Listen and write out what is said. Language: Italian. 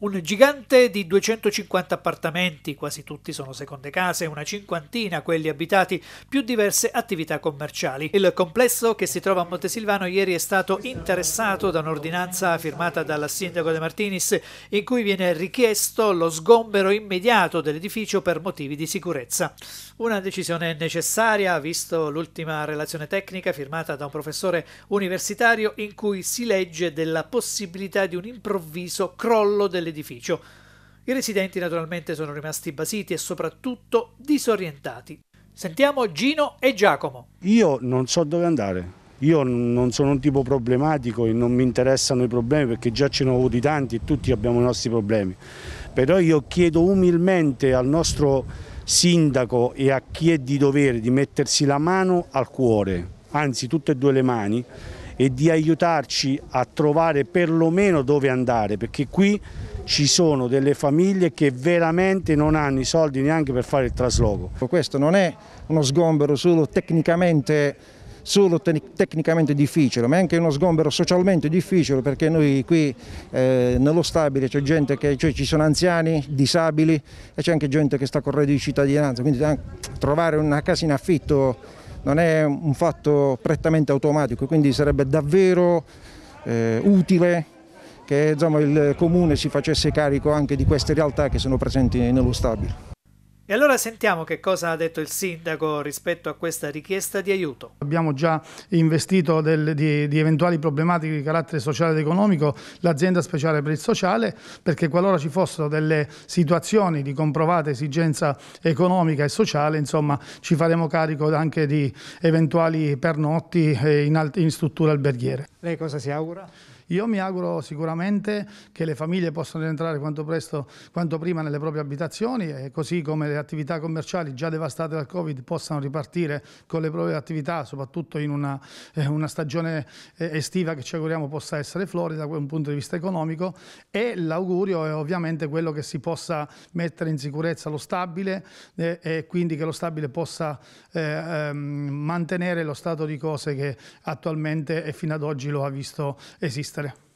Un gigante di 250 appartamenti, quasi tutti sono seconde case, una cinquantina quelli abitati, più diverse attività commerciali. Il complesso che si trova a Montesilvano ieri è stato interessato da un'ordinanza firmata dal sindaco De Martinis in cui viene richiesto lo sgombero immediato dell'edificio per motivi di sicurezza. Una decisione necessaria, visto l'ultima relazione tecnica firmata da un professore universitario in cui si legge della possibilità di un improvviso crollo dell'edificio dell'edificio. I residenti naturalmente sono rimasti basiti e soprattutto disorientati. Sentiamo Gino e Giacomo. Io non so dove andare. Io non sono un tipo problematico e non mi interessano i problemi perché già ce ne ho avuti tanti e tutti abbiamo i nostri problemi. Però io chiedo umilmente al nostro sindaco e a chi è di dovere di mettersi la mano al cuore, anzi tutte e due le mani, e di aiutarci a trovare perlomeno dove andare, perché qui ci sono delle famiglie che veramente non hanno i soldi neanche per fare il trasloco. Questo non è uno sgombero solo tecnicamente solo tec tecnicamente difficile, ma è anche uno sgombero socialmente difficile perché noi qui eh, nello stabile c'è gente che cioè, ci sono anziani, disabili e c'è anche gente che sta con reddito di cittadinanza, quindi eh, trovare una casa in affitto non è un fatto prettamente automatico, quindi sarebbe davvero eh, utile che insomma, il comune si facesse carico anche di queste realtà che sono presenti nello stabile. E allora sentiamo che cosa ha detto il sindaco rispetto a questa richiesta di aiuto. Abbiamo già investito del, di, di, eventuali problematiche di carattere sociale ed economico l'azienda speciale per il sociale perché qualora ci fossero delle situazioni di comprovata esigenza economica e sociale insomma ci faremo carico anche di eventuali pernotti eh, in, in strutture alberghiere. Lei cosa si augura? Io mi auguro sicuramente che le famiglie possano rientrare quanto, presto, quanto prima nelle proprie abitazioni e così come le attività commerciali già devastate dal Covid possano ripartire con le proprie attività, soprattutto in una, eh, una stagione eh, estiva che ci auguriamo possa essere florida da un punto di vista economico e l'augurio è ovviamente quello che si possa mettere in sicurezza lo stabile eh, e quindi che lo stabile possa eh, ehm, mantenere lo stato di cose che attualmente e fino ad oggi lo ha visto esistere. Salut.